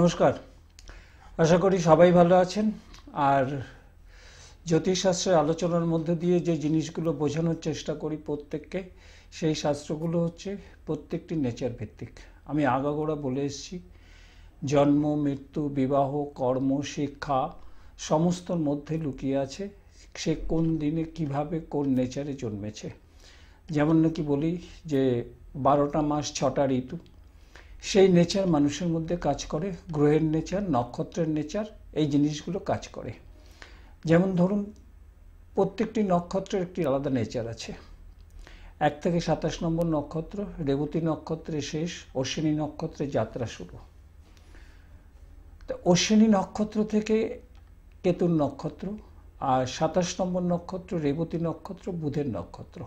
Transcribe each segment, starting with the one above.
নমস্কার আশা করি সবাই ভালো আছেন আর জ্যোতিষশাস্ত্রের আলোচনার মধ্যে দিয়ে যে জিনিসগুলো বোঝানোর চেষ্টা করি প্রত্যেককে সেই শাস্ত্রগুলো হচ্ছে প্রত্যেকটি নেচার ভিত্তিক আমি আগাগোড়া বলে এসেছি জন্ম মৃত্যু বিবাহ কর্ম শিক্ষা সমস্তর মধ্যে লুকিয়ে আছে সে কোন দিনে কিভাবে কোন নেচারে জন্মেছে যেমন নাকি বলি যে বারোটা মাস ছটা ঋতু সেই নেচার মানুষের মধ্যে কাজ করে গ্রহের নেচার নক্ষত্রের নেচার এই জিনিসগুলো কাজ করে যেমন ধরুন প্রত্যেকটি নক্ষত্রের একটি আলাদা নেচার আছে এক থেকে সাতাশ নম্বর নক্ষত্র রেবতী নক্ষত্রের শেষ অশ্বিনী নক্ষত্রে যাত্রা শুরু অশ্বিনী নক্ষত্র থেকে কেতুর নক্ষত্র আর সাতাশ নম্বর নক্ষত্র রেবতী নক্ষত্র বুধের নক্ষত্র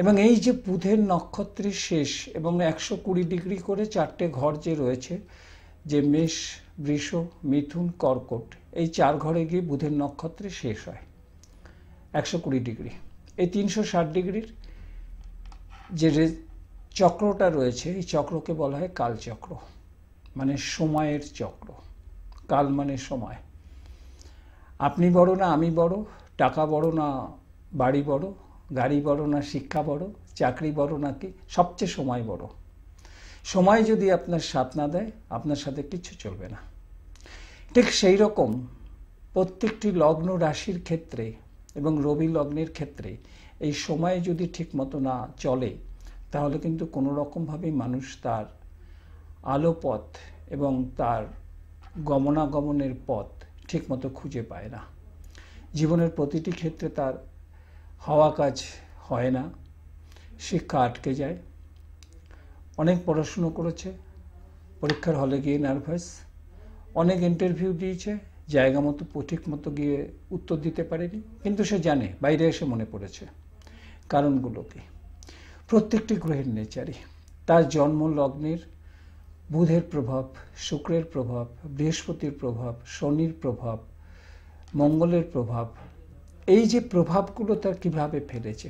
এবং এই যে বুধের নক্ষত্রের শেষ এবং একশো কুড়ি ডিগ্রি করে চারটে ঘর যে রয়েছে যে মেষ বৃষ মিথুন কর্কট এই চার ঘরে গিয়ে বুধের নক্ষত্রে শেষ হয় একশো কুড়ি ডিগ্রি এই তিনশো ষাট ডিগ্রির যে চক্রটা রয়েছে এই চক্রকে বলা হয় কালচক্র মানে সময়ের চক্র কাল মানে সময় আপনি বড় না আমি বড় টাকা বড় না বাড়ি বড় গাড়ি বড় না শিক্ষা বড় চাকরি বড় নাকি সবচেয়ে সময় বড় সময় যদি আপনার সাথ না দেয় আপনার সাথে কিছু চলবে না ঠিক সেই রকম প্রত্যেকটি লগ্ন রাশির ক্ষেত্রে এবং রবি লগ্নের ক্ষেত্রে এই সময় যদি ঠিক মতো না চলে তাহলে কিন্তু কোনো রকমভাবেই মানুষ তার আলোপথ এবং তার গমনাগমনের পথ ঠিকমতো খুঁজে পায় না জীবনের প্রতিটি ক্ষেত্রে তার হওয়া কাজ হয় না শিক্ষা আটকে যায় অনেক পড়াশুনো করেছে পরীক্ষার হলে গিয়ে নার্ভাস অনেক ইন্টারভিউ দিয়েছে জায়গা মতো পঠিক মতো গিয়ে উত্তর দিতে পারেনি কিন্তু সে জানে বাইরে এসে মনে পড়েছে কারণগুলো কি প্রত্যেকটি গ্রহের নেচারই তার জন্ম লগ্নের বুধের প্রভাব শুক্রের প্রভাব বৃহস্পতির প্রভাব শনির প্রভাব মঙ্গলের প্রভাব এই যে প্রভাবগুলো তার কিভাবে ফেলেছে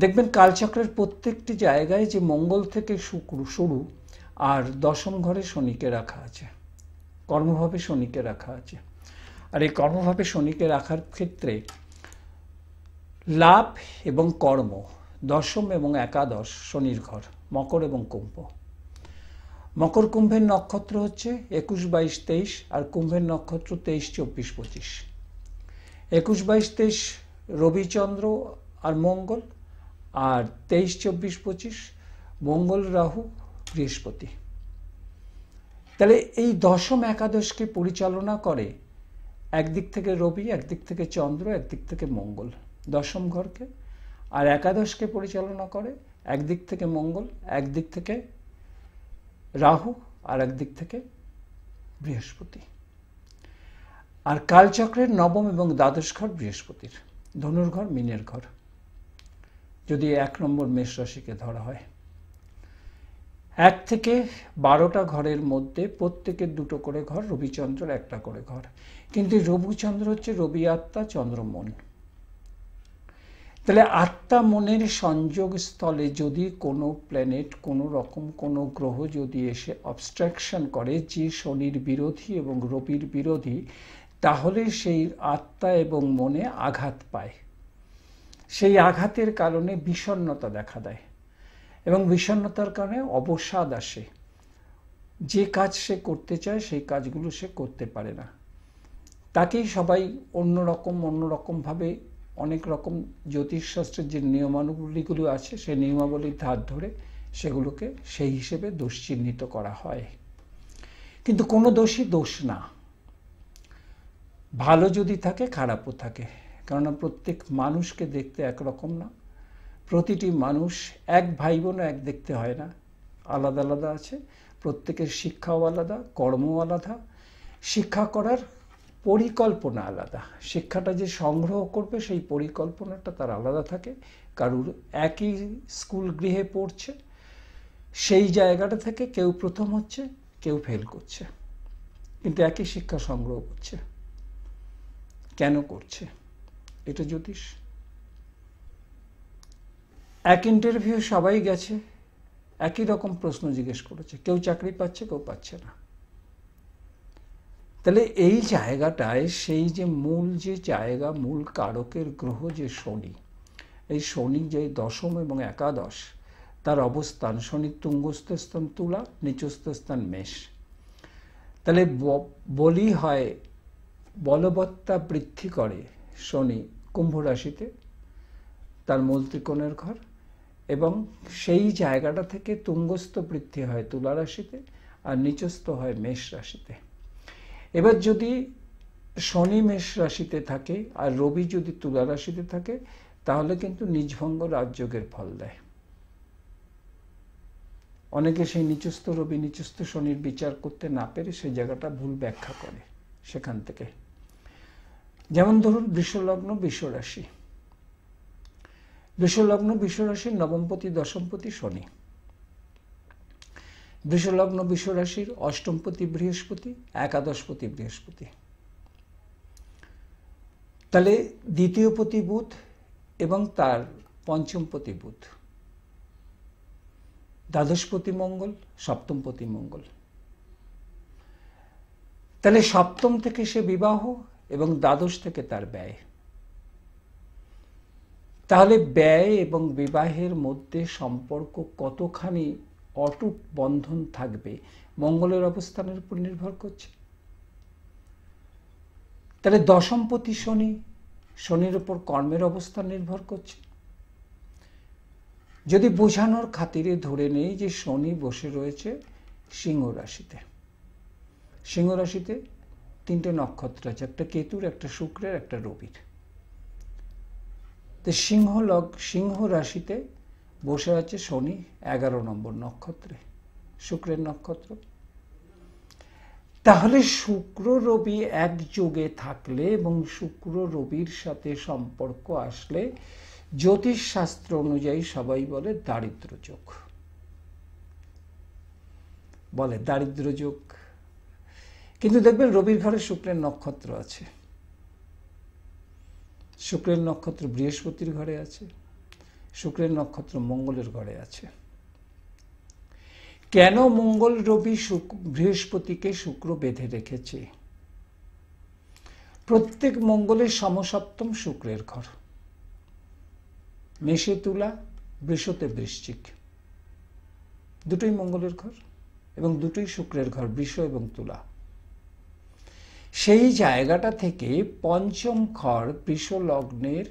দেখবেন কালচক্রের প্রত্যেকটি জায়গায় যে মঙ্গল থেকে শুক্র শুরু আর দশম ঘরে শনিকে রাখা আছে কর্মভাবে শনিকে রাখা আছে আর এই কর্মভাবে শনিকে রাখার ক্ষেত্রে লাভ এবং কর্ম দশম এবং একাদশ শনির ঘর মকর এবং কুম্ভ মকর কুম্ভের নক্ষত্র হচ্ছে একুশ বাইশ তেইশ আর কুম্ভের নক্ষত্র তেইশ চব্বিশ পঁচিশ একুশ বাইশ তেইশ রবিচন্দ্র আর মঙ্গল আর তেইশ চব্বিশ পঁচিশ মঙ্গল রাহু বৃহস্পতি তাহলে এই দশম একাদশকে পরিচালনা করে একদিক থেকে রবি একদিক থেকে চন্দ্র একদিক থেকে মঙ্গল দশম ঘরকে আর একাদশকে পরিচালনা করে একদিক থেকে মঙ্গল একদিক থেকে রাহু আর একদিক থেকে বৃহস্পতি আর কালচক্রের নবম এবং দ্বাদশ ঘর বৃহস্পতির ধনুর ঘর মিনের ঘর যদি এক নম্বর মেষ রাশিকে ধরা হয় এক থেকে বারোটা ঘরের মধ্যে প্রত্যেকের দুটো করে ঘর রবিচন্দ্রর একটা করে ঘর কিন্তু রবিচন্দ্র হচ্ছে রবি আত্মা মন তাহলে আত্মা মনের সংযোগ স্থলে যদি কোনো প্ল্যানেট কোনো রকম কোনো গ্রহ যদি এসে অবস্ট্রাকশন করে যে শনির বিরোধী এবং রবির বিরোধী তাহলে সেই আত্মা এবং মনে আঘাত পায় সেই আঘাতের কারণে বিষণ্নতা দেখা দেয় এবং বিষণ্নতার কারণে অবসাদ আসে যে কাজ সে করতে চায় সেই কাজগুলো সে করতে পারে না তাকেই সবাই অন্যরকম অন্যরকমভাবে অনেক রকম জ্যোতিষশাস্ত্রের যে নিয়মানুগুলিগুলো আছে সেই নিয়মাবলীর ধার ধরে সেগুলোকে সেই হিসেবে দোষ চিহ্নিত করা হয় কিন্তু কোনো দোষই দোষ না ভালো যদি থাকে খারাপও থাকে কেননা প্রত্যেক মানুষকে দেখতে একরকম না প্রতিটি মানুষ এক ভাই বোনও এক দেখতে হয় না আলাদা আলাদা আছে প্রত্যেকের শিক্ষাও আলাদা কর্মও আলাদা শিক্ষা করার পরিকল্পনা আলাদা শিক্ষাটা যে সংগ্রহ করবে সেই পরিকল্পনাটা তার আলাদা থাকে কারুর একই স্কুল গৃহে পড়ছে সেই জায়গাটা থেকে কেউ প্রথম হচ্ছে কেউ ফেল করছে কিন্তু একই শিক্ষা সংগ্রহ করছে কেন করছে এটা জ্যোতিষ এক ইন্টারভিউ সবাই গেছে একই রকম প্রশ্ন জিজ্ঞেস করেছে কেউ চাকরি পাচ্ছে কেউ পাচ্ছে না তাহলে এই জায়গাটায় সেই যে মূল যে জায়গা মূল কারকের গ্রহ যে শনি এই শনি যে দশম এবং একাদশ তার অবস্থান শনি তুঙ্গস্থ স্থান তুলা নিচস্থ স্থান মেষ তাহলে বলি হয় বলবত্তা বৃদ্ধি করে শনি কুম্ভ রাশিতে তার মূল ত্রিকোণের ঘর এবং সেই জায়গাটা থেকে তুঙ্গস্থ বৃদ্ধি হয় তুলা রাশিতে আর নিচস্থ হয় মেষ রাশিতে এবার যদি শনি মেষ রাশিতে থাকে আর রবি যদি তুলা রাশিতে থাকে তাহলে কিন্তু নিজভঙ্গ রাজযোগের ফল দেয় অনেকে সেই নিচস্থ রবি নিচস্থ শনির বিচার করতে না পেরে সেই জায়গাটা ভুল ব্যাখ্যা করে সেখান থেকে যেমন ধরুন বৃষলগ্ন বিশ্বরাশি বৃষলগ্ন বিশ্বরাশির নবমপতি দশমপতি শনি বৃষলগ্ন বিশ্বরাশির অষ্টমপতি বৃহস্পতি একাদশপতি বৃহস্পতি তাহলে দ্বিতীয় পতি বুধ এবং তার পঞ্চমপতি বুধ দ্বাদশপতি মঙ্গল সপ্তমপতি মঙ্গল তাহলে সপ্তম থেকে সে বিবাহ এবং দ্বাদশ থেকে তার ব্যয় তাহলে ব্যয় এবং বিবাহের মধ্যে সম্পর্ক কতখানি অটুট বন্ধন থাকবে মঙ্গলের অবস্থানের উপর নির্ভর করছে তাহলে দশমপতি শনি শনির উপর কর্মের অবস্থান নির্ভর করছে যদি বোঝানোর খাতিরে ধরে নেই যে শনি বসে রয়েছে সিংহ রাশিতে সিংহ রাশিতে তিনটে নক্ষত্র আছে একটা কেতুর একটা শুক্রের একটা রবির তো সিংহ লগ সিংহ রাশিতে বসে আছে শনি এগারো নম্বর নক্ষত্রে শুক্রের নক্ষত্র তাহলে শুক্র রবি এক যোগে থাকলে এবং শুক্র রবির সাথে সম্পর্ক আসলে জ্যোতিষ শাস্ত্র অনুযায়ী সবাই বলে দারিদ্র যোগ বলে দারিদ্র যোগ কিন্তু দেখবেন রবির ঘরে শুক্রের নক্ষত্র আছে শুক্রের নক্ষত্র বৃহস্পতির ঘরে আছে শুক্রের নক্ষত্র মঙ্গলের ঘরে আছে কেন মঙ্গল রবি বৃহস্পতিকে শুক্র বেঁধে রেখেছে প্রত্যেক মঙ্গলের সমসপ্তম শুক্রের ঘর মেষে তুলা বৃষতে বৃশ্চিক দুটোই মঙ্গলের ঘর এবং দুটোই শুক্রের ঘর বৃষ এবং তুলা সেই জায়গাটা থেকে পঞ্চম ঘর বৃষলগ্নের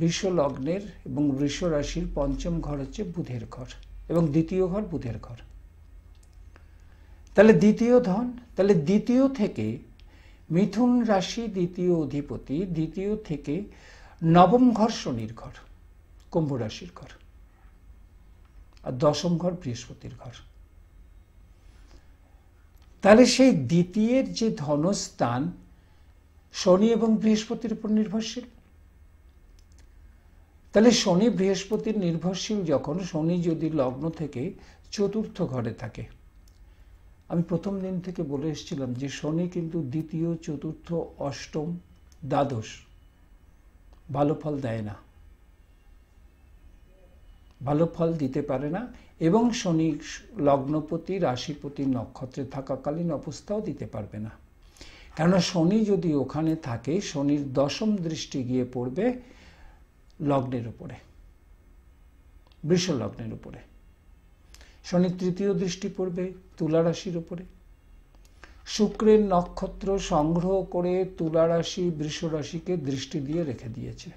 বৃষলগ্নের এবং বৃষরাশির পঞ্চম ঘর হচ্ছে বুধের ঘর এবং দ্বিতীয় ঘর বুধের ঘর তাহলে দ্বিতীয় ধন তাহলে দ্বিতীয় থেকে মিথুন রাশি দ্বিতীয় অধিপতি দ্বিতীয় থেকে নবম ঘর শনির ঘর কুম্ভ রাশির ঘর আর দশম ঘর বৃহস্পতির ঘর তাহলে সেই দ্বিতীয়ের যে ধনস্থান শনি এবং বৃহস্পতির উপর নির্ভরশীল তাহলে শনি বৃহস্পতির নির্ভরশীল যখন শনি যদি লগ্ন থেকে চতুর্থ ঘরে থাকে আমি প্রথম দিন থেকে বলে এসেছিলাম যে শনি কিন্তু দ্বিতীয় চতুর্থ অষ্টম দ্বাদশ ভালো ফল দেয় না ভালো ফল দিতে পারে না এবং শনি লগ্নপতি রাশিপতি নক্ষত্রে থাকাকালীন অবস্থাও দিতে পারবে না কেননা শনি যদি ওখানে থাকে শনির দশম দৃষ্টি গিয়ে পড়বে লগ্নের উপরে বৃষ লগ্নের উপরে শনি তৃতীয় দৃষ্টি পড়বে তুলা রাশির উপরে শুক্রের নক্ষত্র সংগ্রহ করে তুলা রাশি বৃষ রাশিকে দৃষ্টি দিয়ে রেখে দিয়েছে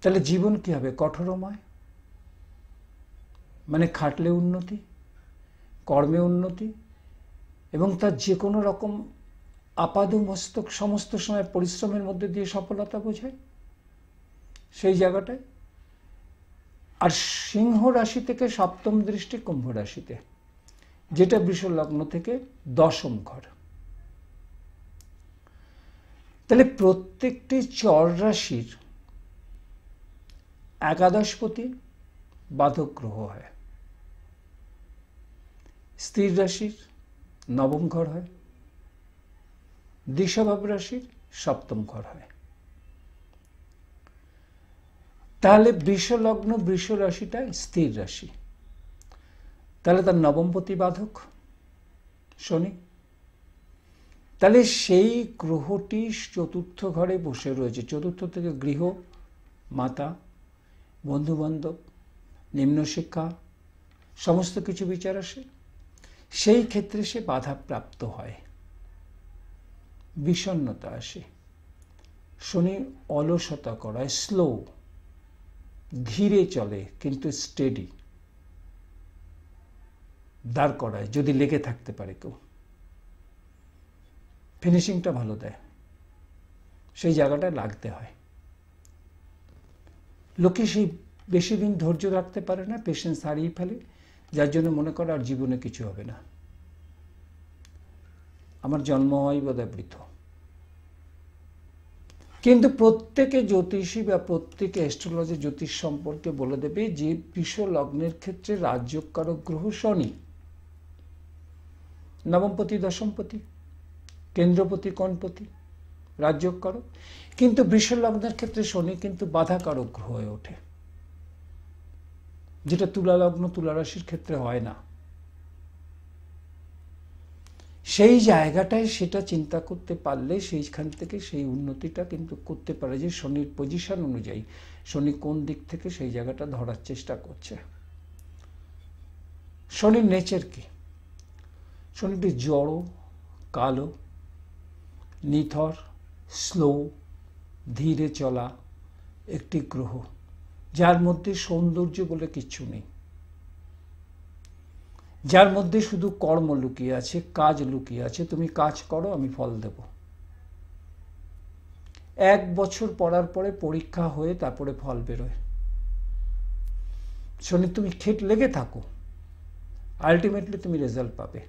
তাহলে জীবন কি হবে কঠোরময় মানে খাটলে উন্নতি কর্মে উন্নতি এবং তার যে কোনো রকম আপাদ মস্তক সমস্ত সময় পরিশ্রমের মধ্যে দিয়ে সফলতা বোঝায় সেই জায়গাটায় আর সিংহ রাশি থেকে সপ্তম দৃষ্টি কুম্ভ রাশিতে যেটা লগ্ন থেকে দশম ঘর তাহলে প্রত্যেকটি চর রাশির একাদশপতি বাধক গ্রহ হয় স্ত্রীর রাশির নবম ঘর হয় দৃশ্যভাব রাশির সপ্তম ঘর হয় তাহলে বৃষলগ্ন বৃষ রাশিটা স্থির রাশি তাহলে তার নবমপতি বাধক শনি তাহলে সেই গ্রহটি চতুর্থ ঘরে বসে রয়েছে চতুর্থ থেকে গৃহ মাতা বন্ধুবান্ধব নিম্নশিক্ষা সমস্ত কিছু বিচার আসে সেই ক্ষেত্রে সে বাধাপ্রাপ্ত হয় বিষণ্নতা আসে শনি অলসতা করায় স্লো ধীরে চলে কিন্তু স্টেডি দাঁড় করায় যদি লেগে থাকতে পারে কেউ ফিনিশিংটা ভালো দেয় সেই জায়গাটা লাগতে হয় লোকে সেই বেশি দিন ধৈর্য রাখতে পারে না পেশেন্স হারিয়ে ফেলে যার জন্য মনে করে আর জীবনে কিছু হবে না আমার জন্ম হয় হয় বৃথ কিন্তু প্রত্যেকে জ্যোতিষী বা প্রত্যেকে অ্যাস্ট্রোলজি জ্যোতিষ সম্পর্কে বলে দেবে যে বিশ্ব লগ্নের ক্ষেত্রে রাজ্যকার গ্রহ শনি নবমপতি দশমপতি কেন্দ্রপতি কণপতি রাজযোগ করো কিন্তু লগ্নের ক্ষেত্রে শনি কিন্তু বাধাকারক গ্রহ হয়ে ওঠে যেটা তুলালগ্ন তুলারাশির ক্ষেত্রে হয় না সেই জায়গাটায় সেটা চিন্তা করতে পারলে সেইখান থেকে সেই উন্নতিটা কিন্তু করতে পারে যে শনির পজিশন অনুযায়ী শনি কোন দিক থেকে সেই জায়গাটা ধরার চেষ্টা করছে শনির নেচার কি শনিটি জড়ো কালো নিথর স্লো ধীরে চলা একটি গ্রহ যার মধ্যে সৌন্দর্য বলে কিচ্ছু নেই যার মধ্যে শুধু কর্ম লুকিয়ে আছে কাজ লুকিয়ে আছে তুমি কাজ করো আমি ফল দেব এক বছর পড়ার পরে পরীক্ষা হয়ে তারপরে ফল বেরোয় শনি তুমি খেট লেগে থাকো আলটিমেটলি তুমি রেজাল্ট পাবে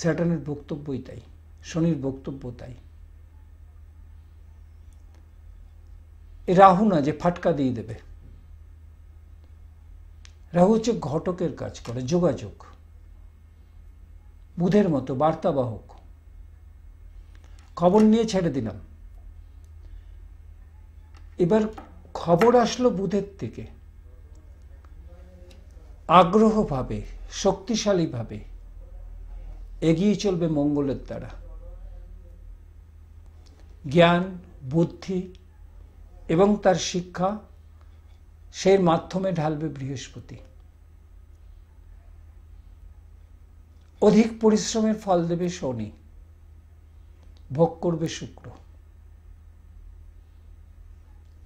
স্যাটার্নের বক্তব্যই তাই শনির বক্তব্য তাই রাহু না যে ফাটকা দিয়ে দেবে রাহু হচ্ছে ঘটকের কাজ করে যোগাযোগ বুধের মতো বার্তাবাহক খবর নিয়ে ছেড়ে দিলাম এবার খবর আসলো বুধের থেকে আগ্রহভাবে শক্তিশালীভাবে এগিয়ে চলবে মঙ্গলের দ্বারা জ্ঞান বুদ্ধি এবং তার শিক্ষা সেই মাধ্যমে ঢালবে বৃহস্পতি অধিক পরিশ্রমের ফল দেবে শনি ভোগ করবে শুক্র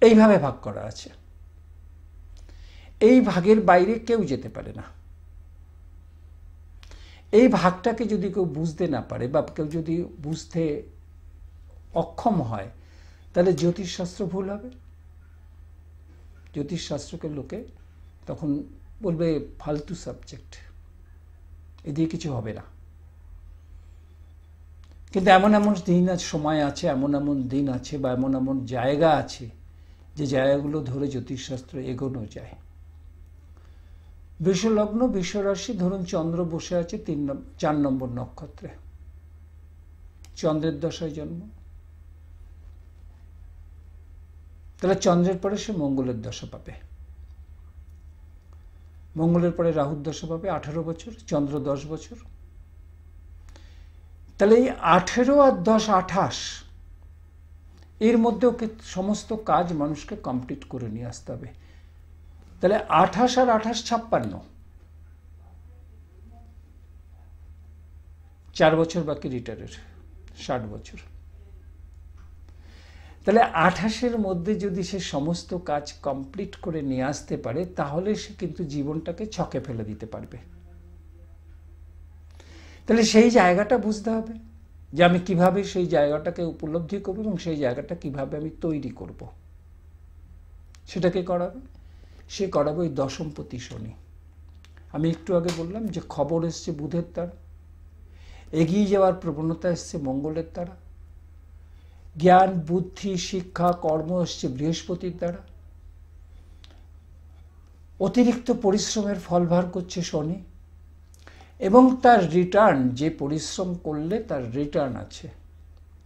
এইভাবে ভাগ করা আছে এই ভাগের বাইরে কেউ যেতে পারে না এই ভাগটাকে যদি কেউ বুঝতে না পারে বা কেউ যদি বুঝতে অক্ষম হয় তাহলে জ্যোতিষশাস্ত্র ভুল হবে জ্যোতিষশাস্ত্রকে লোকে তখন বলবে ফালতু সাবজেক্ট এ দিয়ে কিছু হবে না কিন্তু এমন এমন দিন আছে সময় আছে এমন এমন দিন আছে বা এমন এমন জায়গা আছে যে জায়গাগুলো ধরে জ্যোতিষশাস্ত্র এগোনো যায় বিশ্বলগ্ন বিশ্বরাশি ধরুন চন্দ্র বসে আছে তিন চার নম্বর নক্ষত্রে চন্দ্রের দশায় জন্ম তাহলে চন্দ্রের পরে সে মঙ্গলের দশা পাবে মঙ্গলের পরে রাহুর দশা পাবে আঠারো বছর চন্দ্র দশ বছর তাহলে এই আঠেরো আর দশ আঠাশ এর মধ্যেও সমস্ত কাজ মানুষকে কমপ্লিট করে নিয়ে আসতে হবে তাহলে আঠাশ আর আঠাশ ছাপ্পান্ন চার বছর বাকি রিটায়ারের ষাট বছর তাহলে আঠাশের মধ্যে যদি সে সমস্ত কাজ কমপ্লিট করে নিয়ে আসতে পারে তাহলে সে কিন্তু জীবনটাকে ছকে ফেলে দিতে পারবে তাহলে সেই জায়গাটা বুঝতে হবে যে আমি কিভাবে সেই জায়গাটাকে উপলব্ধি করব এবং সেই জায়গাটা কিভাবে আমি তৈরি করব সেটাকে করাবে সে করাবে ওই দশমপতি শনি আমি একটু আগে বললাম যে খবর এসছে বুধের দ্বারা এগিয়ে যাওয়ার প্রবণতা এসছে মঙ্গলের দ্বারা জ্ঞান বুদ্ধি শিক্ষা কর্ম হচ্ছে বৃহস্পতির দ্বারা অতিরিক্ত পরিশ্রমের ফল ভার করছে শনি এবং তার রিটার্ন যে পরিশ্রম করলে তার রিটার্ন আছে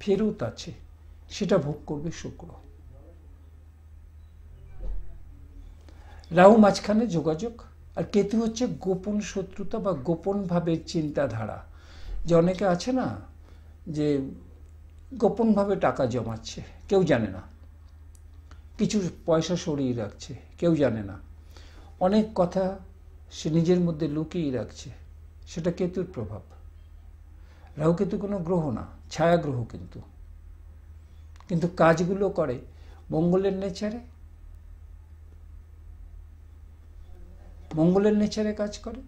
ফেরত আছে সেটা ভোগ করবে শুক্র রাহু মাঝখানে যোগাযোগ আর কেতু হচ্ছে গোপন শত্রুতা বা গোপনভাবে চিন্তাধারা যে অনেকে আছে না যে গোপনভাবে টাকা জমাচ্ছে কেউ জানে না কিছু পয়সা সরিয়ে রাখছে কেউ জানে না অনেক কথা সে নিজের মধ্যে লুকিয়ে রাখছে সেটা কেতুর প্রভাব রাহুকেতু কোনো গ্রহ না ছায়া গ্রহ কিন্তু কিন্তু কাজগুলো করে মঙ্গলের নেচারে মঙ্গলের নেচারে কাজ করে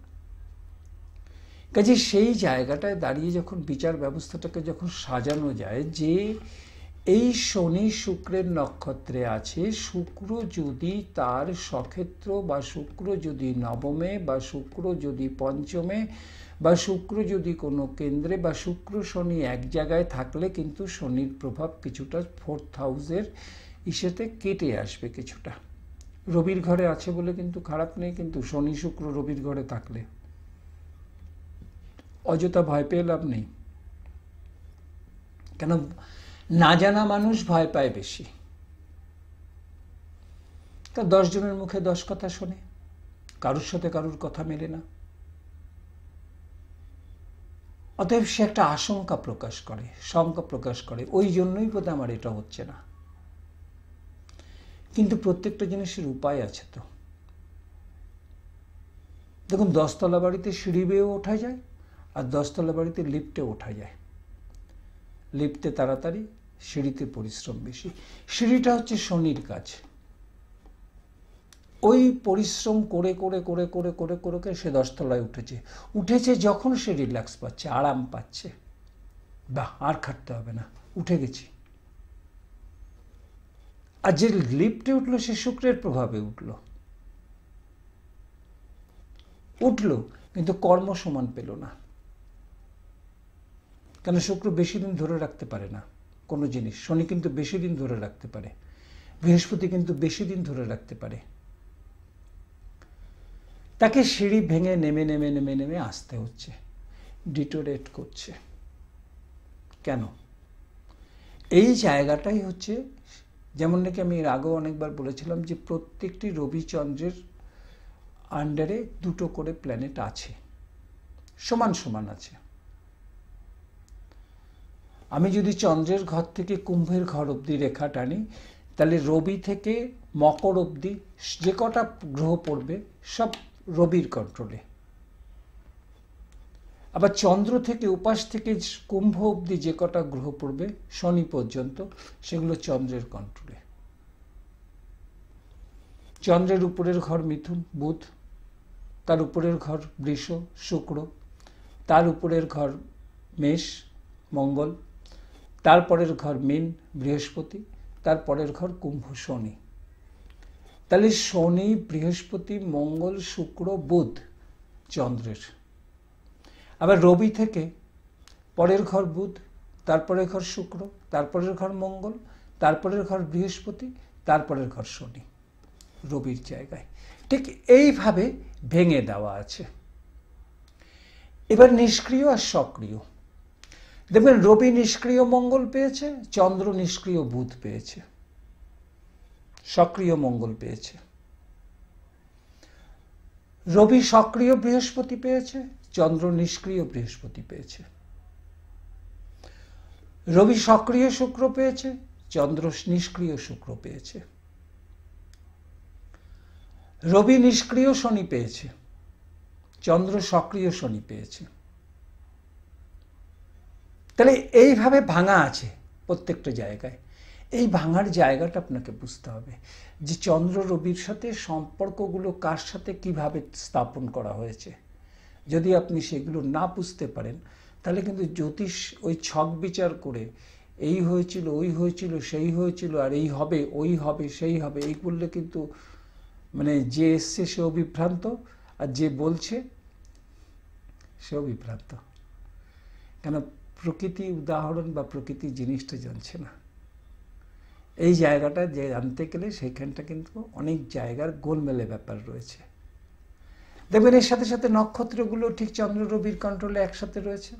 কাজে সেই জায়গাটায় দাঁড়িয়ে যখন বিচার ব্যবস্থাটাকে যখন সাজানো যায় যে এই শনি শুক্রের নক্ষত্রে আছে শুক্র যদি তার সক্ষেত্র বা শুক্র যদি নবমে বা শুক্র যদি পঞ্চমে বা শুক্র যদি কোনো কেন্দ্রে বা শুক্র শনি এক জায়গায় থাকলে কিন্তু শনির প্রভাব কিছুটা ফোর্থ হাউসের ইসেতে কেটে আসবে কিছুটা রবির ঘরে আছে বলে কিন্তু খারাপ নেই কিন্তু শনি শুক্র রবির ঘরে থাকলে অযথা ভয় পেয়ে লাভ নেই কেন না জানা মানুষ ভয় পায় বেশি তা জনের মুখে দশ কথা শোনে কারুর সাথে কারুর কথা মেলে না অতএব সে একটা আশঙ্কা প্রকাশ করে শঙ্কা প্রকাশ করে ওই জন্যই বোধ আমার এটা হচ্ছে না কিন্তু প্রত্যেকটা জিনিসের উপায় আছে তো দেখুন দশতলা বাড়িতে সিঁড়ি বেয়েও ওঠা যায় আর দশতলা বাড়িতে লিফটে ওঠা যায় লিফটে তাড়াতাড়ি সিঁড়িতে পরিশ্রম বেশি সিঁড়িটা হচ্ছে শনির কাজ ওই পরিশ্রম করে করে করে করে করে করে করে সে দশতলায় উঠেছে উঠেছে যখন সে রিল্যাক্স পাচ্ছে আরাম পাচ্ছে বাহ আর খাটতে হবে না উঠে গেছি আর যে লিফটে উঠলো সে শুক্রের প্রভাবে উঠলো উঠলো কিন্তু কর্ম সমান পেল না কেন শুক্র বেশি দিন ধরে রাখতে পারে না কোনো জিনিস শনি কিন্তু বেশি দিন ধরে রাখতে পারে বৃহস্পতি কিন্তু বেশি দিন ধরে রাখতে পারে তাকে সিঁড়ি ভেঙে নেমে নেমে নেমে নেমে আসতে হচ্ছে ডিটোরেট করছে কেন এই জায়গাটাই হচ্ছে যেমন নাকি আমি এর আগেও অনেকবার বলেছিলাম যে প্রত্যেকটি রবিচন্দ্রের আন্ডারে দুটো করে প্ল্যানেট আছে সমান সমান আছে আমি যদি চন্দ্রের ঘর থেকে কুম্ভের ঘর অবধি রেখা টানি তাহলে রবি থেকে মকর অবধি যে কটা গ্রহ পড়বে সব রবির কন্ট্রোলে আবার চন্দ্র থেকে উপাস থেকে কুম্ভ অবধি যে কটা গ্রহ পড়বে শনি পর্যন্ত সেগুলো চন্দ্রের কন্ট্রোলে চন্দ্রের উপরের ঘর মিথুন বুধ তার উপরের ঘর বৃষ শুক্র তার উপরের ঘর মেষ মঙ্গল তারপরের ঘর মীন বৃহস্পতি তার পরের ঘর কুম্ভ শনি তাহলে শনি বৃহস্পতি মঙ্গল শুক্র বুধ চন্দ্রের আবার রবি থেকে পরের ঘর বুধ তারপরের ঘর শুক্র তারপরের ঘর মঙ্গল তারপরের ঘর বৃহস্পতি তারপরের ঘর শনি রবির জায়গায় ঠিক এইভাবে ভেঙে দেওয়া আছে এবার নিষ্ক্রিয় আর সক্রিয় দেখবেন রবি নিষ্ক্রিয় মঙ্গল পেয়েছে চন্দ্র নিষ্ক্রিয় বুধ পেয়েছে সক্রিয় মঙ্গল পেয়েছে রবি সক্রিয় বৃহস্পতি পেয়েছে চন্দ্র নিষ্ক্রিয় বৃহস্পতি পেয়েছে রবি সক্রিয় শুক্র পেয়েছে চন্দ্র নিষ্ক্রিয় শুক্র পেয়েছে রবি নিষ্ক্রিয় শনি পেয়েছে চন্দ্র সক্রিয় শনি পেয়েছে তাহলে এইভাবে ভাঙা আছে প্রত্যেকটা জায়গায় এই ভাঙার জায়গাটা আপনাকে বুঝতে হবে যে চন্দ্র রবির সাথে সম্পর্কগুলো কার সাথে কিভাবে স্থাপন করা হয়েছে যদি আপনি সেগুলো না বুঝতে পারেন তাহলে কিন্তু জ্যোতিষ ওই ছক বিচার করে এই হয়েছিল ওই হয়েছিল সেই হয়েছিল আর এই হবে ওই হবে সেই হবে এই করলে কিন্তু মানে যে এসছে সে অভিভ্রান্ত আর যে বলছে সেও বিভ্রান্ত কেন প্রকৃতি উদাহরণ বা প্রকৃতি জিনিসটা জানছে না এই জায়গাটা যে জানতে গেলে সেইখানটা কিন্তু অনেক জায়গার গোলমেলে ব্যাপার রয়েছে দেখবেন এর সাথে সাথে নক্ষত্রগুলো ঠিক চন্দ্র রবির কন্ট্রোলে একসাথে রয়েছে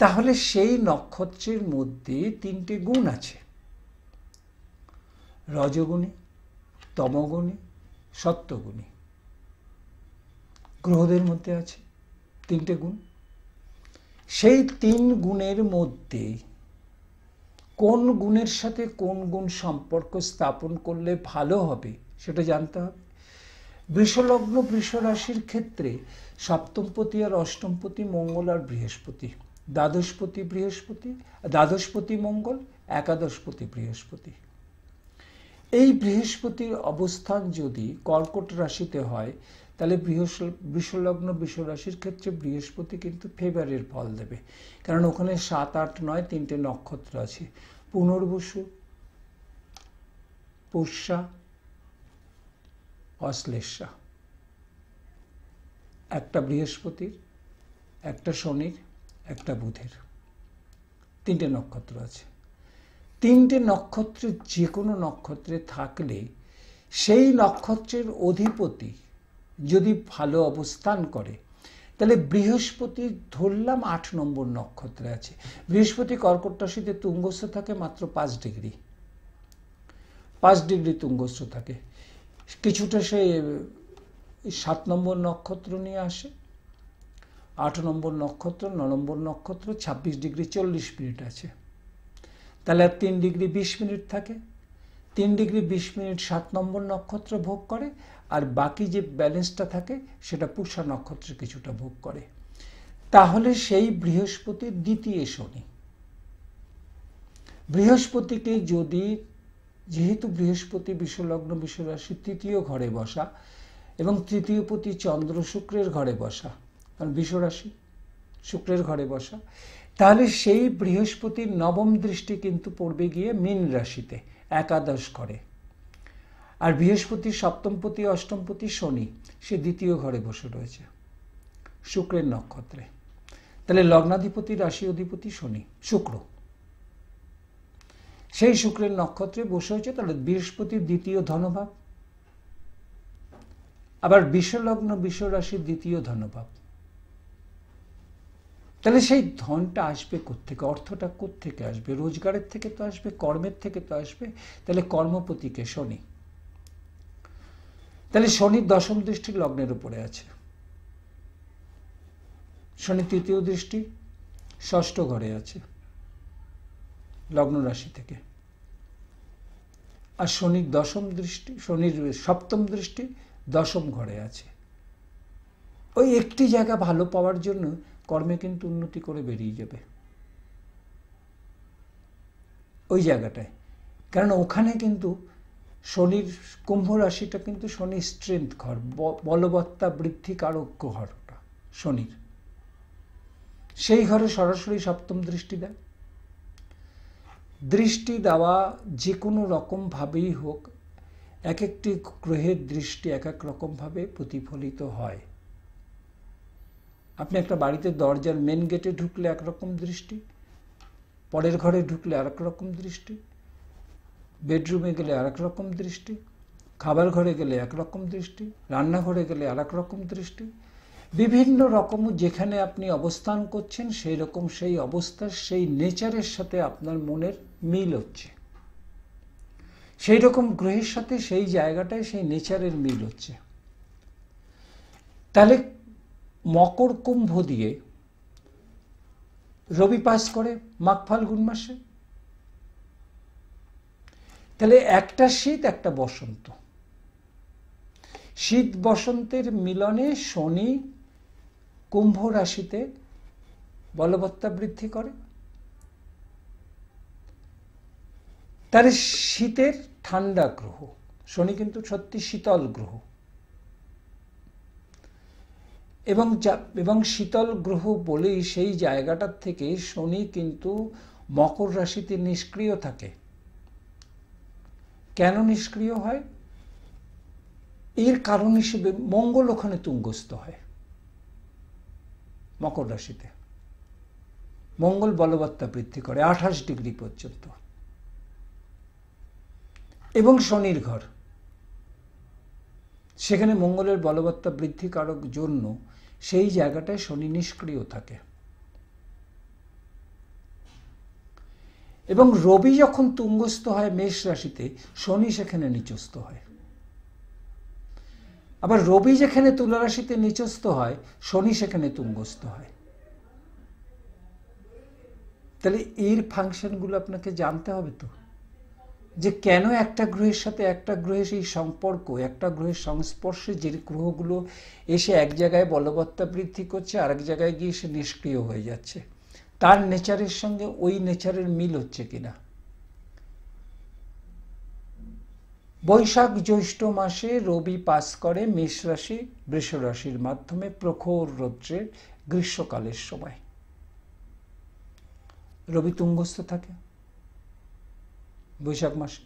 তাহলে সেই নক্ষত্রের মধ্যে তিনটে গুণ আছে রজগুণে তমগুণে সত্যগুণে গ্রহদের মধ্যে আছে তিনটে গুণ সেই তিন গুণের মধ্যে কোন গুণের সাথে কোন গুণ সম্পর্ক স্থাপন করলে ভালো হবে সেটা জানতে হবে বৃষলগ্ন বৃষরাশির ক্ষেত্রে সপ্তমপতি আর অষ্টমপতি মঙ্গল আর বৃহস্পতি দ্বাদশপতি বৃহস্পতি দ্বাদশপতি মঙ্গল একাদশপতি বৃহস্পতি এই বৃহস্পতির অবস্থান যদি কর্কট রাশিতে হয় তাহলে বৃষলগ্ন বৃষরাশির ক্ষেত্রে বৃহস্পতি কিন্তু ফেভারের ফল দেবে কারণ ওখানে সাত আট নয় তিনটে নক্ষত্র আছে পুনর্বসু পোষা অশ্লেষা একটা বৃহস্পতির একটা শনির একটা বুধের তিনটে নক্ষত্র আছে তিনটে নক্ষত্রের যে কোনো নক্ষত্রে থাকলে সেই নক্ষত্রের অধিপতি যদি ভালো অবস্থান করে তাহলে বৃহস্পতি ধরলাম আট নম্বর নক্ষত্রে আছে বৃহস্পতি কর্কট তুঙ্গস্থ থাকে মাত্র পাঁচ ডিগ্রি পাঁচ ডিগ্রি তুঙ্গস্থ থাকে কিছুটা সে সাত নম্বর নক্ষত্র নিয়ে আসে আট নম্বর নক্ষত্র ন নম্বর নক্ষত্র ছাব্বিশ ডিগ্রি চল্লিশ মিনিট আছে তাহলে আর তিন ডিগ্রি বিশ মিনিট থাকে তিন ডিগ্রি বিশ মিনিট সাত নম্বর নক্ষত্র ভোগ করে আর বাকি যে ব্যালেন্সটা থাকে সেটা পুষা নক্ষত্রে কিছুটা ভোগ করে তাহলে সেই বৃহস্পতির দ্বিতীয় শনি বৃহস্পতিকে যদি যেহেতু বৃহস্পতি বিশ্বলগ্ন বিশ্বরাশি তৃতীয় ঘরে বসা এবং তৃতীয় পতি চন্দ্র শুক্রের ঘরে বসা কারণ বিশ্বরাশি শুক্রের ঘরে বসা তাহলে সেই বৃহস্পতির নবম দৃষ্টি কিন্তু পড়বে গিয়ে মীন রাশিতে একাদশ ঘরে আর বৃহস্পতির সপ্তমপতি অষ্টমপতি শনি সে দ্বিতীয় ঘরে বসে রয়েছে শুক্রের নক্ষত্রে তাহলে লগ্নাধিপতি রাশি অধিপতি শনি শুক্র সেই শুক্রের নক্ষত্রে বসে হয়েছে তাহলে বৃহস্পতির দ্বিতীয় ধনভাব আবার বিশ্বলগ্ন বিশ্বরাশির দ্বিতীয় ধনভাব তাহলে সেই ধনটা আসবে কোত্থেকে অর্থটা কোত্থেকে আসবে রোজগারের থেকে তো আসবে কর্মের থেকে তো আসবে তাহলে কর্মপতিকে শনি তাহলে শনি দশম দৃষ্টি লগ্নের উপরে আছে শনি তৃতীয় দৃষ্টি ষষ্ঠ ঘরে আছে লগ্ন রাশি থেকে আর শনির দশম দৃষ্টি শনির সপ্তম দৃষ্টি দশম ঘরে আছে ওই একটি জায়গা ভালো পাওয়ার জন্য কর্মে কিন্তু উন্নতি করে বেরিয়ে যাবে ওই জায়গাটায় কারণ ওখানে কিন্তু শনির কুম্ভ রাশিটা কিন্তু শনি স্ট্রেংথ ঘর বলবত্তা বৃদ্ধি কারক্য ঘরটা শনির সেই ঘরে সরাসরি সপ্তম দৃষ্টি দেয় দৃষ্টি দেওয়া যে কোনো রকমভাবেই হোক এক একটি গ্রহের দৃষ্টি এক এক রকমভাবে প্রতিফলিত হয় আপনি একটা বাড়িতে দরজার মেন গেটে ঢুকলে একরকম দৃষ্টি পরের ঘরে ঢুকলে আর রকম দৃষ্টি বেডরুমে গেলে আর রকম দৃষ্টি খাবার ঘরে গেলে একরকম দৃষ্টি রান্নাঘরে গেলে আর রকম দৃষ্টি বিভিন্ন রকম যেখানে আপনি অবস্থান করছেন সেই রকম সেই অবস্থার সেই নেচারের সাথে আপনার মনের মিল হচ্ছে সেই রকম গ্রহের সাথে সেই জায়গাটায় সেই নেচারের মিল হচ্ছে তাহলে মকর কুম্ভ দিয়ে রবি পাস করে মাঘ ফাল্গুন মাসে তাহলে একটা শীত একটা বসন্ত শীত বসন্তের মিলনে শনি কুম্ভ রাশিতে বলবত্তা বৃদ্ধি করে তার শীতের ঠান্ডা গ্রহ শনি কিন্তু সত্যি শীতল গ্রহ এবং এবং শীতল গ্রহ বলেই সেই জায়গাটার থেকে শনি কিন্তু মকর রাশিতে নিষ্ক্রিয় থাকে কেন নিষ্ক্রিয় হয় এর কারণ হিসেবে মঙ্গল ওখানে তুঙ্গস্থ হয় মকর রাশিতে মঙ্গল বলবত্তা বৃদ্ধি করে আঠাশ ডিগ্রি পর্যন্ত এবং শনির ঘর সেখানে মঙ্গলের বলবত্তা বৃদ্ধিকারক জন্য সেই জায়গাটায় শনি নিষ্ক্রিয় থাকে এবং রবি যখন তুঙ্গস্থ হয় মেষ রাশিতে শনি সেখানে নিচস্থ হয় আবার রবি যেখানে তুলা রাশিতে নিচস্থ হয় শনি সেখানে তুঙ্গস্থ হয় তাহলে এর ফাংশনগুলো আপনাকে জানতে হবে তো যে কেন একটা গ্রহের সাথে একটা গ্রহের সেই সম্পর্ক একটা গ্রহের সংস্পর্শে যে গ্রহগুলো এসে এক জায়গায় বলবত্তা বৃদ্ধি করছে আরেক জায়গায় গিয়ে সে নিষ্ক্রিয় হয়ে যাচ্ছে তার নেচারের সঙ্গে ওই নেচারের মিল হচ্ছে কিনা বৈশাখ জ্যৈষ্ঠ মাসে রবি পাস করে মেষ রাশি বৃষ রাশির মাধ্যমে প্রখর রৌদ্রের গ্রীষ্মকালের সময় রবি তুঙ্গস্থ থাকে বৈশাখ মাসে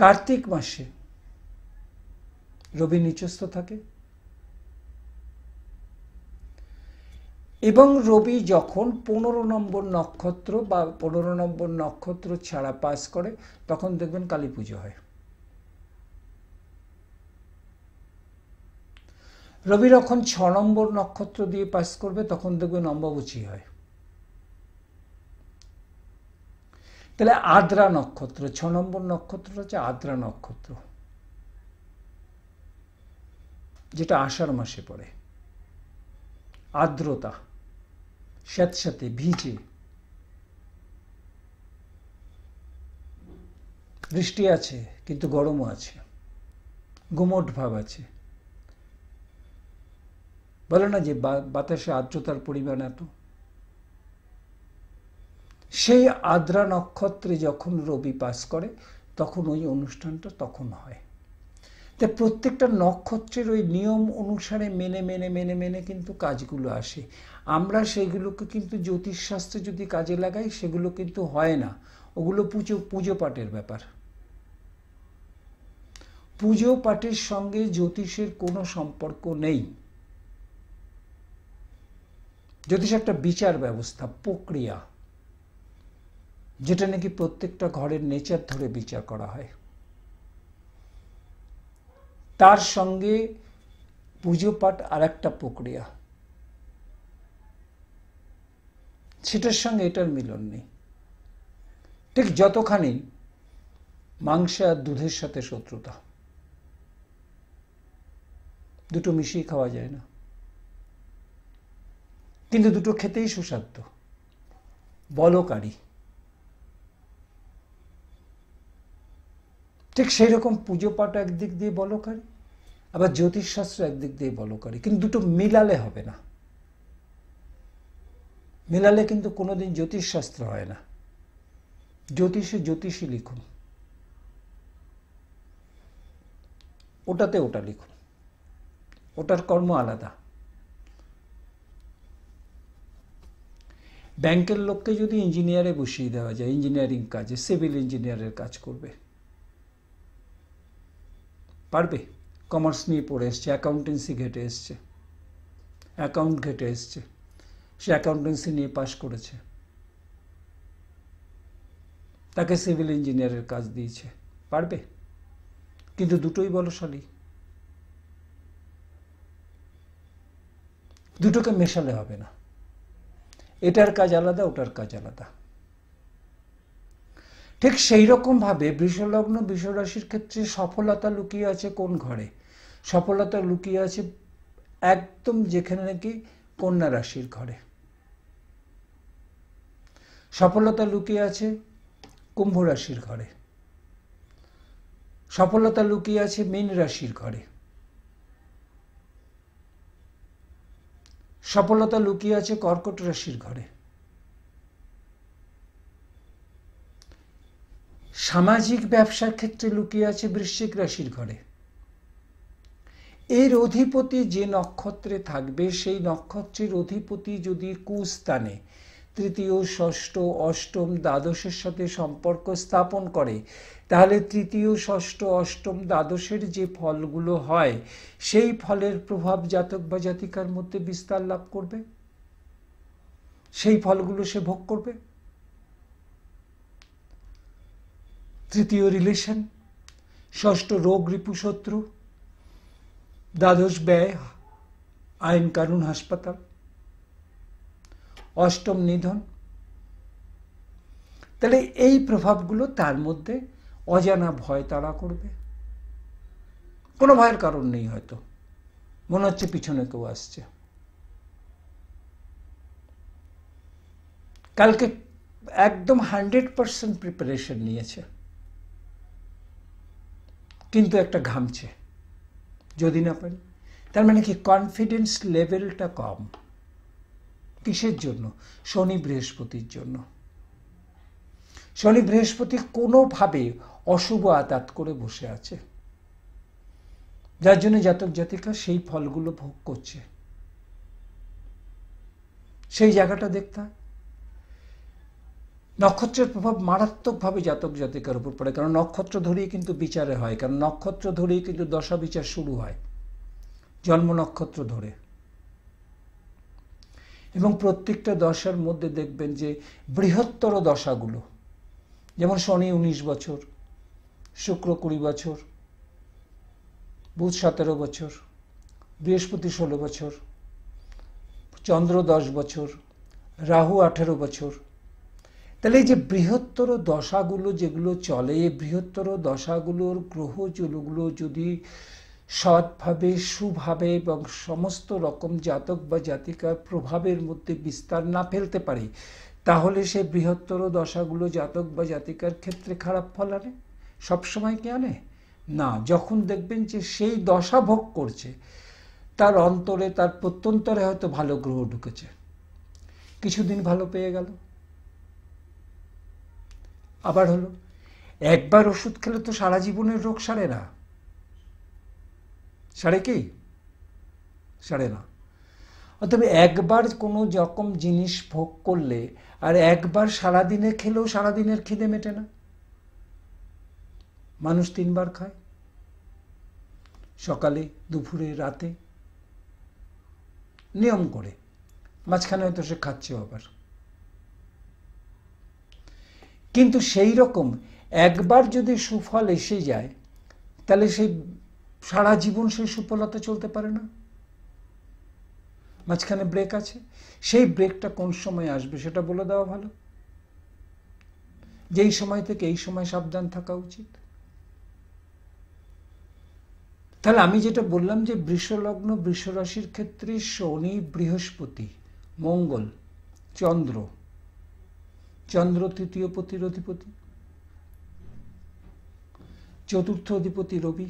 কার্তিক মাসে রবি নিচস্থ থাকে এবং রবি যখন পনেরো নম্বর নক্ষত্র বা পনেরো নম্বর নক্ষত্র ছাড়া পাস করে তখন দেখবেন কালী পুজো হয় রবি যখন ছ নম্বর নক্ষত্র দিয়ে পাস করবে তখন দেখবেন অম্বাবচী হয় তাহলে আদ্রা নক্ষত্র ছ নম্বর নক্ষত্র হচ্ছে আদ্রা নক্ষত্র যেটা আষাঢ় মাসে পড়ে আর্দ্রতা স্যাঁতস্যাঁতে ভিজে বৃষ্টি আছে কিন্তু গরমও আছে গুমট ভাব আছে বলে না যে বাতাসে আর্দ্রতার পরিমাণ এত সেই আদ্রা নক্ষত্রে যখন রবি পাস করে তখন ওই অনুষ্ঠানটা তখন হয় তে প্রত্যেকটা নক্ষত্রের ওই নিয়ম অনুসারে মেনে মেনে মেনে মেনে কিন্তু কাজগুলো আসে আমরা সেগুলোকে কিন্তু জ্যোতিষশাস্ত্রে যদি কাজে লাগাই সেগুলো কিন্তু হয় না ওগুলো পুজো পুজো পাঠের ব্যাপার পুজো পাঠের সঙ্গে জ্যোতিষের কোনো সম্পর্ক নেই জ্যোতিষ একটা বিচার ব্যবস্থা প্রক্রিয়া যেটা নাকি প্রত্যেকটা ঘরের নেচার ধরে বিচার করা হয় তার সঙ্গে পুজো পাঠ আর একটা প্রক্রিয়া সেটার সঙ্গে এটার মিলন নেই ঠিক যতখানি মাংস আর দুধের সাথে শত্রুতা দুটো মিশিয়ে খাওয়া যায় না কিন্তু দুটো খেতেই সুস্বাদ্য বলকারী ঠিক সেই রকম পুজো পাঠ একদিক দিয়ে বলকারী আবার জ্যোতিষশাস্ত্র একদিক দিয়ে বলকারী কিন্তু দুটো মিলালে হবে না মেলালে কিন্তু কোনোদিন জ্যোতিষশাস্ত্র হয় না জ্যোতিষে জ্যোতিষী লিখুন ওটাতে ওটা লিখুন ওটার কর্ম আলাদা ব্যাংকের লোককে যদি ইঞ্জিনিয়ারে বসিয়ে দেওয়া যায় ইঞ্জিনিয়ারিং কাজে সিভিল ইঞ্জিনিয়ারের কাজ করবে পারবে কমার্স নিয়ে পড়ে এসছে অ্যাকাউন্টেন্সি ঘেটে এসছে অ্যাকাউন্ট ঘেটে এসছে সে অ্যাকাউন্টেন্সি নিয়ে পাশ করেছে তাকে সিভিল ইঞ্জিনিয়ারের কাজ দিয়েছে পারবে কিন্তু দুটোই বলশালী দুটোকে মেশালে হবে না এটার কাজ আলাদা ওটার কাজ আলাদা ঠিক সেই রকমভাবে বৃষলগ্ন বিষরাশির ক্ষেত্রে সফলতা লুকিয়ে আছে কোন ঘরে সফলতা লুকিয়ে আছে একদম যেখানে নাকি কন্যা রাশির ঘরে সফলতা লুকিয়ে আছে কুম্ভ রাশির ঘরে সফলতা লুকিয়ে আছে মীন রাশির ঘরে সফলতা লুকিয়ে আছে কর্কট রাশির ঘরে সামাজিক ব্যবসার ক্ষেত্রে লুকিয়ে আছে বৃশ্চিক রাশির ঘরে এর অধিপতি যে নক্ষত্রে থাকবে সেই নক্ষত্রের অধিপতি যদি কুস্থানে তৃতীয় ষষ্ঠ অষ্টম দ্বাদশের সাথে সম্পর্ক স্থাপন করে তাহলে তৃতীয় ষষ্ঠ অষ্টম দ্বাদশের যে ফলগুলো হয় সেই ফলের প্রভাব জাতক বা জাতিকার মধ্যে বিস্তার লাভ করবে সেই ফলগুলো সে ভোগ করবে তৃতীয় রিলেশন ষষ্ঠ রোগ রিপু শত্রু দ্বাদশ ব্যয় আইন কারণ হাসপাতাল অষ্টম নিধন তাহলে এই প্রভাবগুলো তার মধ্যে অজানা ভয় তাড়া করবে কোনো ভয়ের কারণ নেই হয়তো মনে হচ্ছে পিছনে কেউ আসছে কালকে একদম হান্ড্রেড পারসেন্ট প্রিপারেশন নিয়েছে কিন্তু একটা ঘামছে যদি না পারি তার মানে কি কনফিডেন্স লেভেলটা কম কিসের জন্য শনি বৃহস্পতির জন্য শনি বৃহস্পতি কোনোভাবে অশুভ আতাত করে বসে আছে যার জন্য জাতক জাতিকা সেই ফলগুলো ভোগ করছে সেই জায়গাটা দেখতা নক্ষত্রের প্রভাব মারাত্মকভাবে জাতক জাতিকার উপর পড়ে কারণ নক্ষত্র ধরেই কিন্তু বিচারে হয় কারণ নক্ষত্র ধরেই কিন্তু দশা বিচার শুরু হয় জন্ম নক্ষত্র ধরে এবং প্রত্যেকটা দশার মধ্যে দেখবেন যে বৃহত্তর দশাগুলো যেমন শনি উনিশ বছর শুক্র কুড়ি বছর বুধ সতেরো বছর বৃহস্পতি ষোলো বছর চন্দ্র দশ বছর রাহু আঠেরো বছর তাহলে এই যে বৃহত্তর দশাগুলো যেগুলো চলে বৃহত্তর দশাগুলোর গ্রহ যদি সৎভাবে সুভাবে এবং সমস্ত রকম জাতক বা জাতিকার প্রভাবের মধ্যে বিস্তার না ফেলতে পারে তাহলে সে বৃহত্তর দশাগুলো জাতক বা জাতিকার ক্ষেত্রে খারাপ ফল আনে সবসময় কি আনে না যখন দেখবেন যে সেই দশা ভোগ করছে তার অন্তরে তার প্রত্যন্তরে হয়তো ভালো গ্রহ ঢুকেছে কিছুদিন ভালো পেয়ে গেল আবার হলো একবার ওষুধ খেলে তো সারা জীবনের রোগ সারে না সারে কি সারে না অতএব একবার কোনো রকম জিনিস ভোগ করলে আর একবার সারাদিনে খেলেও সারাদিনের খিদে মেটে না মানুষ তিনবার খায় সকালে দুপুরে রাতে নিয়ম করে মাঝখানে হয়তো সে খাচ্ছে আবার কিন্তু সেই রকম একবার যদি সুফল এসে যায় তাহলে সেই সারা জীবন সেই সুফলতে চলতে পারে না মাঝখানে ব্রেক আছে সেই ব্রেকটা কোন সময় আসবে সেটা বলে দেওয়া ভালো যেই সময় থেকে এই সময় সাবধান থাকা উচিত তাহলে আমি যেটা বললাম যে বৃষলগ্ন বৃষরাশির ক্ষেত্রে শনি বৃহস্পতি মঙ্গল চন্দ্র চন্দ্র তৃতীয় পতির অধিপতি চতুর্থ অধিপতি রবি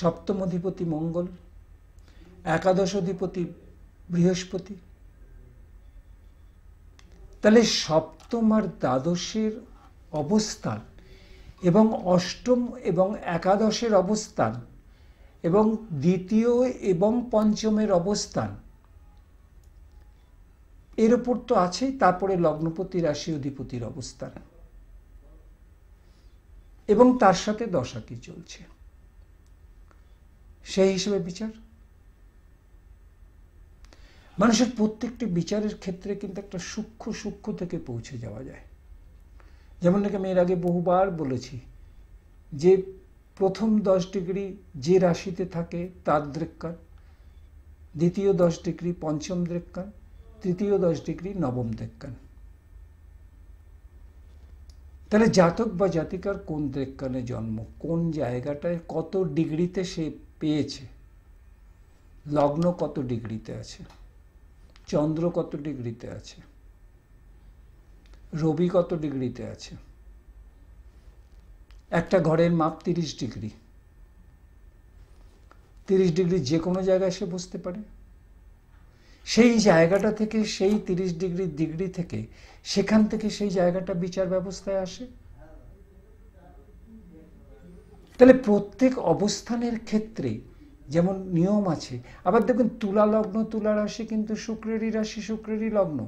সপ্তম অধিপতি মঙ্গল একাদশ অধিপতি বৃহস্পতি তাহলে সপ্তম আর দ্বাদশের অবস্থান এবং অষ্টম এবং একাদশের অবস্থান এবং দ্বিতীয় এবং পঞ্চমের অবস্থান এর উপর তো আছেই তারপরে লগ্নপতি রাশি অধিপতির অবস্থান এবং তার সাথে দশা কি চলছে সেই হিসেবে বিচার মানুষের প্রত্যেকটি বিচারের ক্ষেত্রে কিন্তু একটা সূক্ষ্ম সূক্ষ্ম থেকে পৌঁছে যাওয়া যায় যেমন নাকি আমি এর আগে বহুবার বলেছি যে প্রথম দশ ডিগ্রি যে রাশিতে থাকে তার দ্রেক্কার দ্বিতীয় দশ ডিগ্রি পঞ্চম দ্রেক্কান তৃতীয় দশ ডিগ্রি নবম দ্রেক্কান তাহলে জাতক বা জাতিকার কোন দ্রেক্কানে জন্ম কোন জায়গাটায় কত ডিগ্রিতে সে পেয়েছে লগ্ন কত ডিগ্রিতে আছে চন্দ্র কত ডিগ্রিতে আছে রবি কত ডিগ্রিতে আছে একটা ঘরের মাপ তিরিশ ডিগ্রি তিরিশ ডিগ্রি যে কোনো জায়গায় সে বসতে পারে সেই জায়গাটা থেকে সেই তিরিশ ডিগ্রি ডিগ্রি থেকে সেখান থেকে সেই জায়গাটা বিচার ব্যবস্থায় আসে তাহলে প্রত্যেক অবস্থানের ক্ষেত্রে যেমন নিয়ম আছে আবার দেখুন তুলা লগ্ন তুলা রাশি কিন্তু শুক্রেরই রাশি শুক্রেরই লগ্ন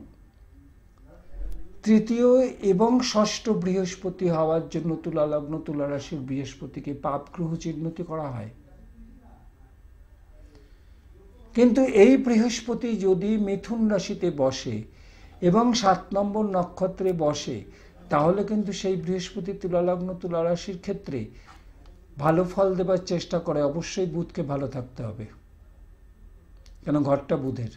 তৃতীয় এবং ষষ্ঠ বৃহস্পতি হওয়ার জন্য তুলা লগ্ন তুলা রাশির বৃহস্পতিকে পাপ গ্রহ চিহ্নিত করা হয় কিন্তু এই বৃহস্পতি যদি মিথুন রাশিতে বসে এবং সাত নম্বর নক্ষত্রে বসে তাহলে কিন্তু সেই বৃহস্পতি তুলালগ্ন রাশির ক্ষেত্রে ভালো ফল দেবার চেষ্টা করে অবশ্যই বুধকে ভালো থাকতে হবে কেন ঘরটা বুধের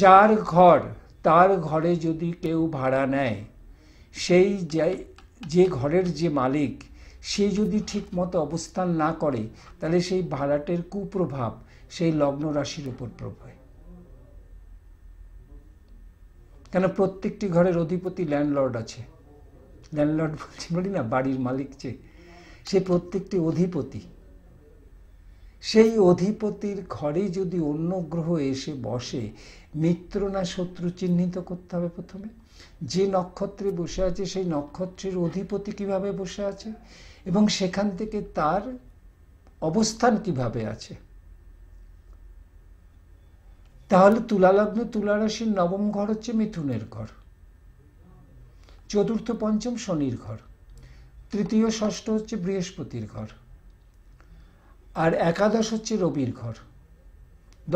যার ঘর তার ঘরে যদি কেউ ভাড়া নেয় সেই যে ঘরের যে মালিক সে যদি ঠিক মতো অবস্থান না করে তাহলে সেই ভাড়াটের কুপ্রভাব সেই লগ্ন রাশির উপর প্রভাব কেন প্রত্যেকটি ঘরের অধিপতি ল্যান্ডলর্ড আছে ল্যান্ডলর্ড বলছি বলি না বাড়ির মালিক যে সে প্রত্যেকটি অধিপতি সেই অধিপতির ঘরে যদি অন্য গ্রহ এসে বসে মিত্র না শত্রু চিহ্নিত করতে হবে প্রথমে যে নক্ষত্রে বসে আছে সেই নক্ষত্রের অধিপতি কিভাবে বসে আছে এবং সেখান থেকে তার অবস্থান কিভাবে আছে তাহলে তুলালগ্নে তুলারাশির নবম ঘর হচ্ছে মিথুনের ঘর চতুর্থ পঞ্চম শনির ঘর তৃতীয় ষষ্ঠ হচ্ছে বৃহস্পতির ঘর আর একাদশ হচ্ছে রবির ঘর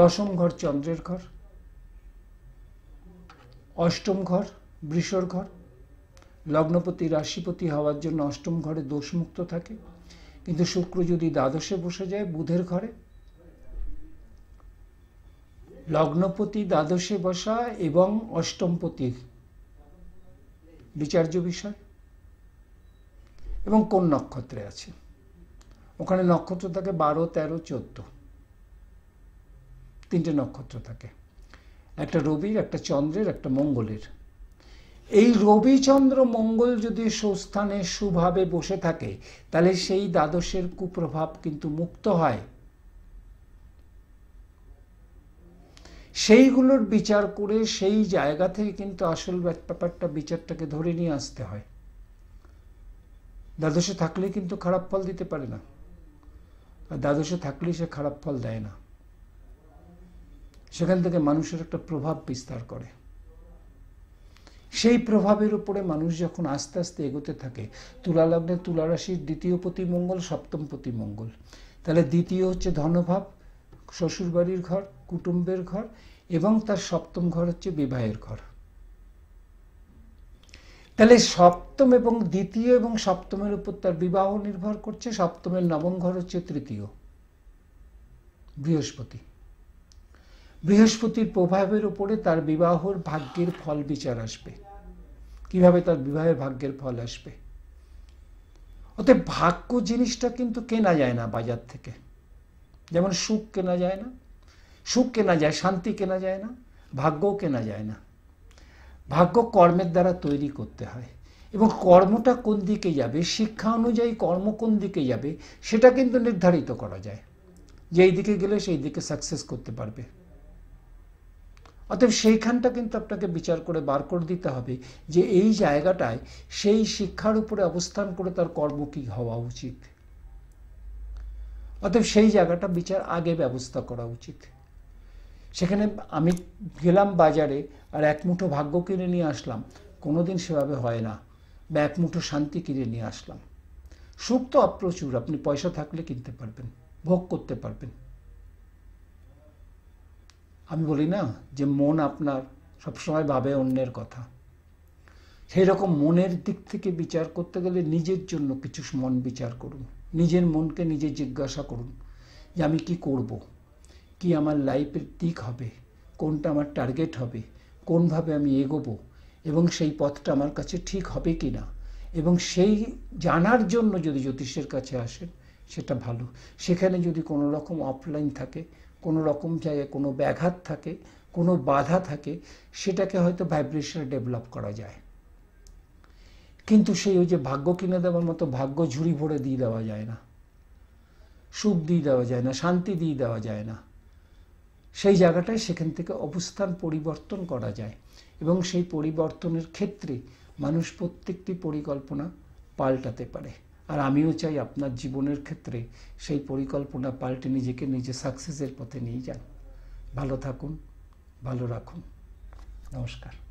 দশম ঘর চন্দ্রের ঘর অষ্টম ঘর বৃষর ঘর লগ্নপতি রাশিপতি হওয়ার জন্য অষ্টম ঘরে দোষমুক্ত থাকে কিন্তু শুক্র যদি দ্বাদশে বসে যায় বুধের ঘরে লগ্নপতি দ্বাদশে বসা এবং অষ্টমপতির বিচার্য বিষয় এবং কোন নক্ষত্রে আছে ওখানে নক্ষত্র থাকে বারো তেরো চোদ্দ তিনটে নক্ষত্র থাকে একটা রবির একটা চন্দ্রের একটা মঙ্গলের এই রবিচন্দ্র মঙ্গল যদি সুস্থানে সুভাবে বসে থাকে তাহলে সেই দ্বাদশের কুপ্রভাব কিন্তু মুক্ত হয় সেইগুলোর বিচার করে সেই জায়গা থেকে কিন্তু আসল ব্যাপারটা বিচারটাকে ধরে নিয়ে আসতে হয় দ্বাদশে থাকলে কিন্তু খারাপ ফল দিতে পারে না আর দ্বাদশে থাকলে সে খারাপ ফল দেয় না সেখান থেকে মানুষের একটা প্রভাব বিস্তার করে সেই প্রভাবের উপরে মানুষ যখন আস্তে আস্তে এগোতে থাকে তুলা লগ্নে তুলা রাশির দ্বিতীয় প্রতিমঙ্গল সপ্তম প্রতিমঙ্গল তাহলে দ্বিতীয় হচ্ছে ধনভাব শ্বশুরবাড়ির ঘর কুটুম্বের ঘর এবং তার সপ্তম ঘর হচ্ছে বিবাহের ঘর তাহলে সপ্তম এবং দ্বিতীয় এবং সপ্তমের উপর তার বিবাহ নির্ভর করছে সপ্তমের নবম ঘর হচ্ছে তৃতীয় বৃহস্পতি বৃহস্পতির প্রভাবের উপরে তার বিবাহর ভাগ্যের ফল বিচার আসবে কিভাবে তার বিবাহের ভাগ্যের ফল আসবে অতএব ভাগ্য জিনিসটা কিন্তু কেনা যায় না বাজার থেকে যেমন সুখ কেনা যায় না সুখ কেনা যায় শান্তি কেনা যায় না ভাগ্যও কেনা যায় না ভাগ্য কর্মের দ্বারা তৈরি করতে হয় এবং কর্মটা কোন দিকে যাবে শিক্ষা অনুযায়ী কর্ম কোন দিকে যাবে সেটা কিন্তু নির্ধারিত করা যায় যে এই দিকে গেলে সেই দিকে সাকসেস করতে পারবে অতএব সেইখানটা কিন্তু আপনাকে বিচার করে বার করে দিতে হবে যে এই জায়গাটায় সেই শিক্ষার উপরে অবস্থান করে তার কর্ম কী হওয়া উচিত অতএব সেই জায়গাটা বিচার আগে ব্যবস্থা করা উচিত সেখানে আমি গেলাম বাজারে আর এক মুঠো ভাগ্য কিনে নিয়ে আসলাম কোনোদিন সেভাবে হয় না বা এক মুঠো শান্তি কিনে নিয়ে আসলাম সুখ তো অপ্রচুর আপনি পয়সা থাকলে কিনতে পারবেন ভোগ করতে পারবেন আমি বলি না যে মন আপনার সবসময় ভাবে অন্যের কথা সেই রকম মনের দিক থেকে বিচার করতে গেলে নিজের জন্য কিছু মন বিচার করুন নিজের মনকে নিজে জিজ্ঞাসা করুন যে আমি কি করব। কি আমার লাইফের দিক হবে কোনটা আমার টার্গেট হবে কোনভাবে আমি এগোবো এবং সেই পথটা আমার কাছে ঠিক হবে কি না এবং সেই জানার জন্য যদি জ্যোতিষের কাছে আসেন সেটা ভালো সেখানে যদি কোনো রকম অফলাইন থাকে কোনো রকম জায়গায় কোনো ব্যাঘাত থাকে কোনো বাধা থাকে সেটাকে হয়তো ভাইব্রেশনে ডেভেলপ করা যায় কিন্তু সেই ওই যে ভাগ্য কিনে দেওয়ার মতো ভাগ্য ঝুড়ি ভরে দিয়ে দেওয়া যায় না সুখ দিয়ে দেওয়া যায় না শান্তি দিয়ে দেওয়া যায় না সেই জায়গাটায় সেখান থেকে অবস্থান পরিবর্তন করা যায় এবং সেই পরিবর্তনের ক্ষেত্রে মানুষ প্রত্যেকটি পরিকল্পনা পাল্টাতে পারে আর আমিও চাই আপনার জীবনের ক্ষেত্রে সেই পরিকল্পনা পাল্টে নিজেকে নিজে সাকসেসের পথে নিয়ে যান ভালো থাকুন ভালো রাখুন নমস্কার